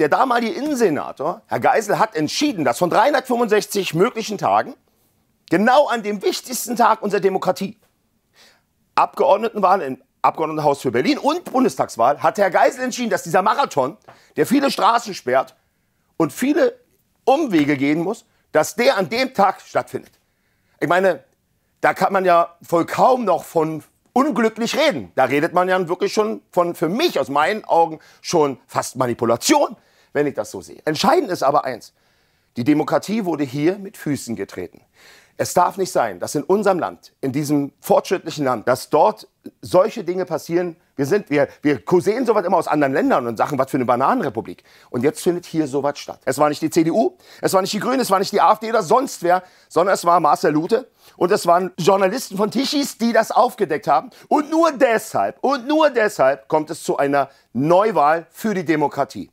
Der damalige Innensenator, Herr Geisel, hat entschieden, dass von 365 möglichen Tagen genau an dem wichtigsten Tag unserer Demokratie Abgeordnetenwahlen im Abgeordnetenhaus für Berlin und Bundestagswahl, hat Herr Geisel entschieden, dass dieser Marathon, der viele Straßen sperrt und viele Umwege gehen muss, dass der an dem Tag stattfindet. Ich meine, da kann man ja voll kaum noch von unglücklich reden. Da redet man ja wirklich schon von, für mich aus meinen Augen, schon fast Manipulation wenn ich das so sehe. Entscheidend ist aber eins, die Demokratie wurde hier mit Füßen getreten. Es darf nicht sein, dass in unserem Land, in diesem fortschrittlichen Land, dass dort solche Dinge passieren. Wir sind, wir, wir kusehen sowas immer aus anderen Ländern und sagen, was für eine Bananenrepublik. Und jetzt findet hier sowas statt. Es war nicht die CDU, es war nicht die Grünen, es war nicht die AfD oder sonst wer, sondern es war Marcel Lute und es waren Journalisten von Tischis, die das aufgedeckt haben. Und nur deshalb, und nur deshalb kommt es zu einer Neuwahl für die Demokratie.